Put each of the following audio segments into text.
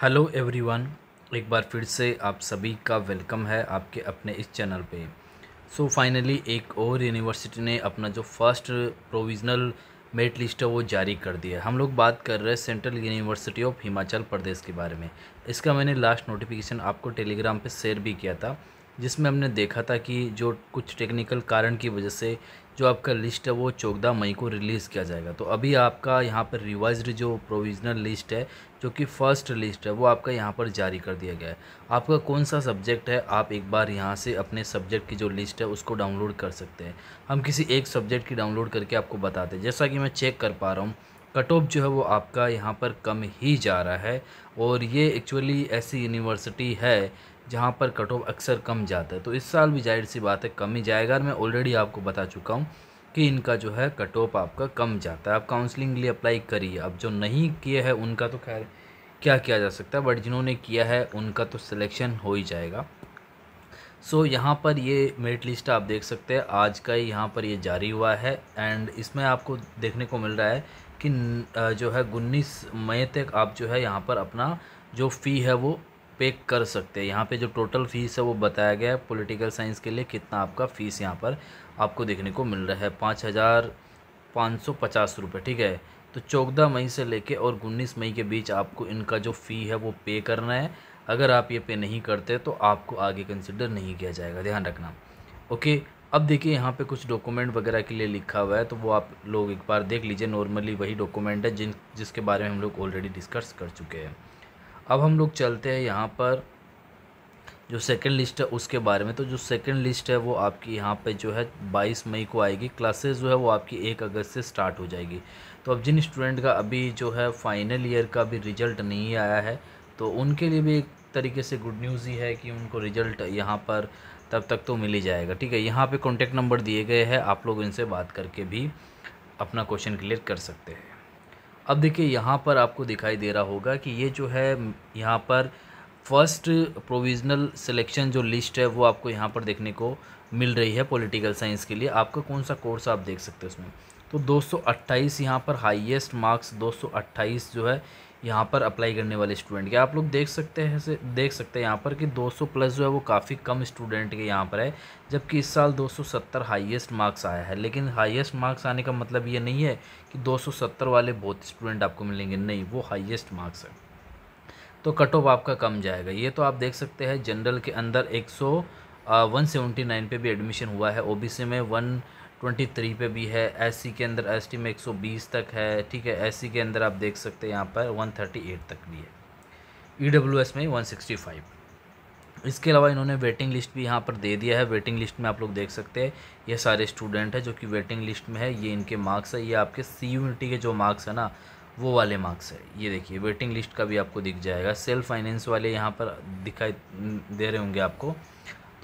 hello everyone एक बार फिर से आप सभी का वेलकम है आपके अपने इस चैनल पे सो so, फाइनली एक और यूनिवर्सिटी ने अपना जो फर्स्ट प्रोविज़नल मेरिट लिस्ट है वो जारी कर दिया हम लोग बात कर रहे हैं central university of Himachal Pradesh के बारे में इसका मैंने लास्ट नोटिफिकेशन आपको टेलीग्राम पे शेयर भी किया था जिसमें हमने देखा था कि जो कुछ टेक्निकल कारण की वजह से जो आपका लिस्ट है वो चौदह मई को रिलीज़ किया जाएगा तो अभी आपका यहाँ पर रिवाइज्ड जो प्रोविजनल लिस्ट है जो कि फ़र्स्ट लिस्ट है वो आपका यहाँ पर जारी कर दिया गया है आपका कौन सा सब्जेक्ट है आप एक बार यहाँ से अपने सब्जेक्ट की जो लिस्ट है उसको डाउनलोड कर सकते हैं हम किसी एक सब्जेक्ट की डाउनलोड करके आपको बताते हैं जैसा कि मैं चेक कर पा रहा हूँ कट ऑफ जो है वो आपका यहाँ पर कम ही जा रहा है और ये एक्चुअली ऐसी यूनिवर्सिटी है जहाँ पर कट ऑफ अक्सर कम जाता है तो इस साल भी जाहिर सी बात है कम ही जाएगा और मैं ऑलरेडी आपको बता चुका हूँ कि इनका जो है कट ऑफ आपका कम जाता है आप काउंसलिंग के लिए अप्लाई करिए अब जो नहीं किए हैं उनका तो खैर क्या किया जा सकता है बट जिन्होंने किया है उनका तो सिलेक्शन हो ही जाएगा सो so, यहाँ पर ये मेरिट लिस्ट आप देख सकते हैं आज का ही यहाँ पर ये जारी हुआ है एंड इसमें आपको देखने को मिल रहा है कि जो है उन्नीस मई तक आप जो है यहाँ पर अपना जो फ़ी है वो पे कर सकते हैं यहाँ पे जो टोटल फ़ीस है वो बताया गया है पॉलिटिकल साइंस के लिए कितना आपका फ़ीस यहाँ पर आपको देखने को मिल रहा है पाँच हज़ार पाँच सौ पचास रुपये ठीक है तो चौदह मई से लेके और उन्नीस मई के बीच आपको इनका जो फ़ी है वो पे करना है अगर आप ये पे नहीं करते तो आपको आगे कंसिडर नहीं किया जाएगा ध्यान रखना ओके अब देखिए यहाँ पे कुछ डॉक्यूमेंट वगैरह के लिए लिखा हुआ है तो वो आप लोग एक बार देख लीजिए नॉर्मली वही डॉक्यूमेंट है जिन जिसके बारे में हम लोग ऑलरेडी डिस्कस कर चुके हैं अब हम लोग चलते हैं यहाँ पर जो सेकंड लिस्ट है उसके बारे में तो जो सेकंड लिस्ट है वो आपकी यहाँ पे जो है 22 मई को आएगी क्लासेस जो है वो आपकी 1 अगस्त से स्टार्ट हो जाएगी तो अब जिन स्टूडेंट का अभी जो है फाइनल ईयर का भी रिजल्ट नहीं आया है तो उनके लिए भी एक तरीके से गुड न्यूज़ ही है कि उनको रिजल्ट यहाँ पर तब तक तो मिल ही जाएगा ठीक है यहाँ पर कॉन्टेक्ट नंबर दिए गए हैं आप लोग इनसे बात करके भी अपना क्वेश्चन क्लियर कर सकते हैं अब देखिए यहाँ पर आपको दिखाई दे रहा होगा कि ये जो है यहाँ पर फर्स्ट प्रोविज़नल सिलेक्शन जो लिस्ट है वो आपको यहाँ पर देखने को मिल रही है पॉलिटिकल साइंस के लिए आपका कौन सा कोर्स आप देख सकते हैं उसमें तो 228 यहाँ पर हाईएस्ट मार्क्स 228 जो है यहाँ पर अप्लाई करने वाले स्टूडेंट के आप लोग देख सकते हैं देख सकते हैं यहाँ पर कि 200 प्लस जो है वो काफ़ी कम स्टूडेंट के यहाँ पर है जबकि इस साल 270 हाईएस्ट मार्क्स आया है लेकिन हाईएस्ट मार्क्स आने का मतलब ये नहीं है कि 270 वाले बहुत स्टूडेंट आपको मिलेंगे नहीं वो हाइएस्ट मार्क्स है तो कट ऑफ आपका कम जाएगा ये तो आप देख सकते हैं जनरल के अंदर एक सौ वन सेवेंटी नाइन पे भी एडमिशन हुआ है ओ में वन ट्वेंटी थ्री पे भी है एस के अंदर एस में एक सौ बीस तक है ठीक है एस के अंदर आप देख सकते हैं यहाँ पर वन थर्टी एट तक भी है ई डब्ल्यू एस में वन सिक्सटी फाइव इसके अलावा इन्होंने वेटिंग लिस्ट भी यहाँ पर दे दिया है वेटिंग लिस्ट में आप लोग देख सकते हैं ये सारे स्टूडेंट हैं जो कि वेटिंग लिस्ट में है ये इनके मार्क्स है ये आपके सी यूनिटी के जो मार्क्स है ना वो वाले मार्क्स है ये देखिए वेटिंग लिस्ट का भी आपको दिख जाएगा सेल्फ फाइनेंस वाले यहाँ पर दिखाई दे रहे होंगे आपको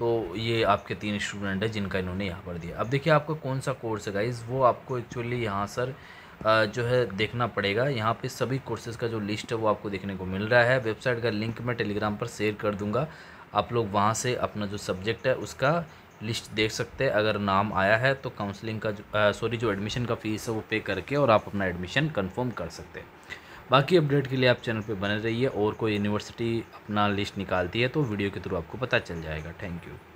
तो ये आपके तीन स्टूडेंट हैं जिनका इन्होंने यहाँ पर दिया अब देखिए आपका कौन सा कोर्स है गाइज़ वो आपको एक्चुअली यहाँ सर जो है देखना पड़ेगा यहाँ पे सभी कोर्सेज़ का जो लिस्ट है वो आपको देखने को मिल रहा है वेबसाइट का लिंक मैं टेलीग्राम पर शेयर कर दूँगा आप लोग वहाँ से अपना जो सब्जेक्ट है उसका लिस्ट देख सकते हैं अगर नाम आया है तो काउंसलिंग का सॉरी जो एडमिशन का फ़ीस है वो पे करके और आप अपना एडमिशन कन्फर्म कर सकते हैं बाकी अपडेट के लिए आप चैनल पर बने रहिए और कोई यूनिवर्सिटी अपना लिस्ट निकालती है तो वीडियो के थ्रू आपको पता चल जाएगा थैंक यू